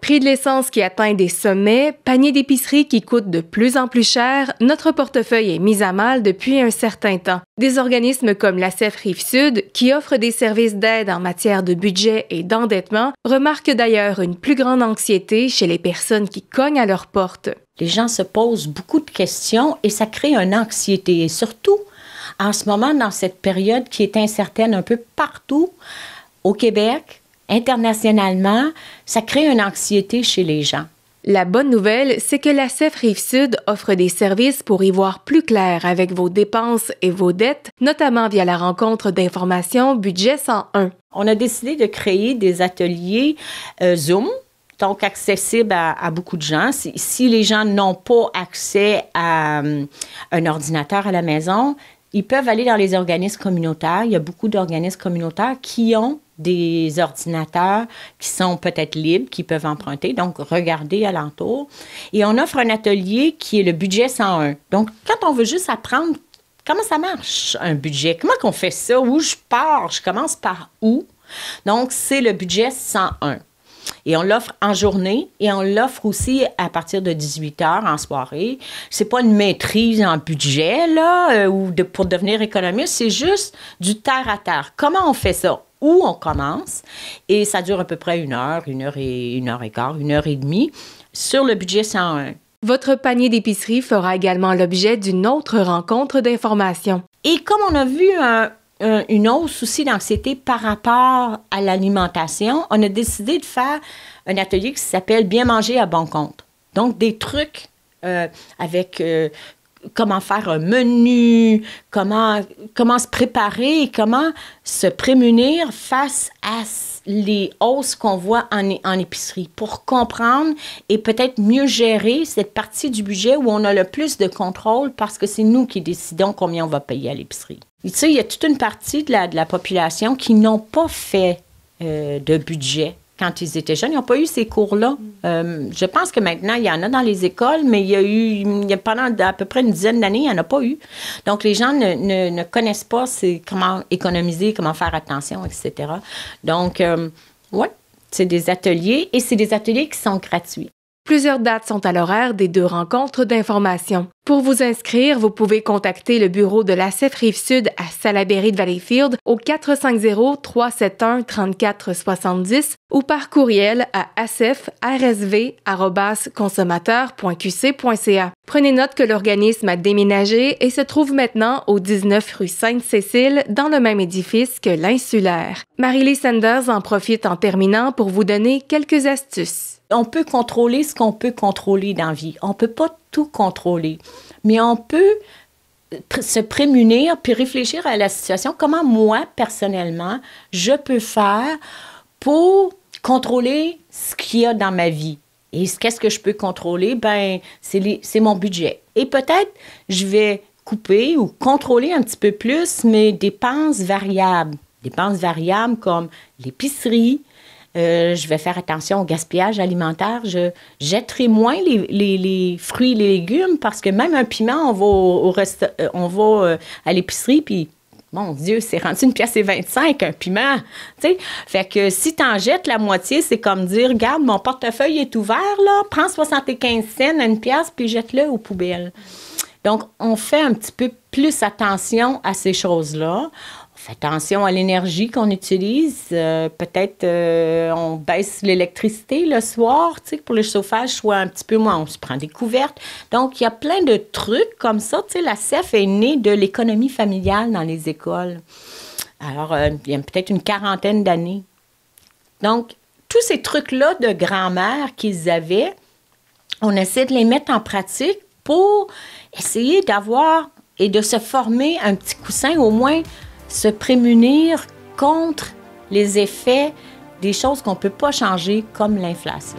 Prix de l'essence qui atteint des sommets, panier d'épicerie qui coûte de plus en plus cher, notre portefeuille est mis à mal depuis un certain temps. Des organismes comme la CEF Rive-Sud, qui offre des services d'aide en matière de budget et d'endettement, remarquent d'ailleurs une plus grande anxiété chez les personnes qui cognent à leur porte. Les gens se posent beaucoup de questions et ça crée une anxiété, et surtout en ce moment, dans cette période qui est incertaine un peu partout au Québec, internationalement, ça crée une anxiété chez les gens. La bonne nouvelle, c'est que la CEF Rive-Sud offre des services pour y voir plus clair avec vos dépenses et vos dettes, notamment via la rencontre d'informations Budget 101. On a décidé de créer des ateliers euh, Zoom donc accessibles à, beaucoup de gens. Si, les gens n'ont pas accès à euh, un ordinateur à la maison, ils peuvent aller dans les organismes communautaires. Il y a beaucoup d'organismes communautaires qui ont des ordinateurs qui sont peut-être libres, qui peuvent emprunter, donc regardez alentour. Et on offre un atelier qui est le budget 101. Donc, quand on veut juste apprendre comment ça marche, un budget, comment qu'on fait ça, où je pars, je commence par où, donc c'est le budget 101. Et on l'offre en journée et on l'offre aussi à partir de 18 heures en soirée. C'est pas une maîtrise en budget, là, euh, ou de, pour devenir économiste, c'est juste du terre à terre. Comment on fait ça? Où on commence? Et ça dure à peu près une heure, une heure et, une heure et quart, une heure et demie sur le budget 101. Votre panier d'épicerie fera également l'objet d'une autre rencontre d'information. Et comme on a vu un, une autre souci d'anxiété par rapport à l'alimentation, on a décidé de faire un atelier qui s'appelle Bien manger à bon compte. Donc, des trucs euh, avec euh, comment faire un menu, comment, comment se préparer et comment se prémunir face à les hausses qu'on voit en, en, épicerie pour comprendre et peut-être mieux gérer cette partie du budget où on a le plus de contrôle parce que c'est nous qui décidons combien on va payer à l'épicerie. Tu sais, il y a toute une partie de la, de la population qui n'ont pas fait euh, de budget quand ils étaient jeunes. Ils n'ont pas eu ces cours-là. Mm. Euh, je pense que maintenant, il y en a dans les écoles, mais il y a eu, il y a, pendant à peu près une dizaine d'années, il n'y en a pas eu. Donc, les gens ne, connaissent pas comment économiser, comment faire attention, etc. Donc, euh, oui, c'est des ateliers et c'est des ateliers qui sont gratuits. Plusieurs dates sont à l'horaire des deux rencontres d'information. Pour vous inscrire, vous pouvez contacter le bureau de la Rive-Sud à Salaberry de Valleyfield au 450-371-3470 ou par courriel à acefrsv-consommateur.qc.ca. Prenez note que l'organisme a déménagé et se trouve maintenant au 19 rue Sainte-Cécile dans le même édifice que l'insulaire. marie Sanders en profite en terminant pour vous donner quelques astuces. On peut contrôler ce qu'on peut contrôler dans la vie. On peut pas contrôler, mais on peut se prémunir puis réfléchir à la situation. Comment moi, personnellement, je peux faire pour contrôler ce qu'il y a dans ma vie? Et qu'est-ce que je peux contrôler? Ben, c'est mon budget. Et peut-être, je vais couper ou contrôler un petit peu plus mes dépenses variables. Dépenses variables comme l'épicerie, euh, je vais faire attention au gaspillage alimentaire, je jetterai moins les, fruits les légumes parce que même un piment, on va, euh, on va euh, à l'épicerie, puis mon Dieu, c'est rendu une pièce et 25, un piment. sais. Fait que si en jettes la moitié, c'est comme dire, regarde, mon portefeuille est ouvert, là, prends 75 cents, à une pièce, puis jette-le aux poubelles. Donc, on fait un petit peu plus attention à ces choses-là attention à l'énergie qu'on utilise. Euh, peut-être euh, on baisse l'électricité le soir, tu sais, pour le chauffage soit un petit peu moins. On se prend des couvertes. Donc, il y a plein de trucs comme ça. Tu la CEF est née de l'économie familiale dans les écoles. Alors, euh, il y a peut-être une quarantaine d'années. Donc, tous ces trucs-là de grand-mère qu'ils avaient, on essaie de les mettre en pratique pour essayer d'avoir et de se former un petit coussin au moins se prémunir contre les effets des choses qu'on ne peut pas changer comme l'inflation.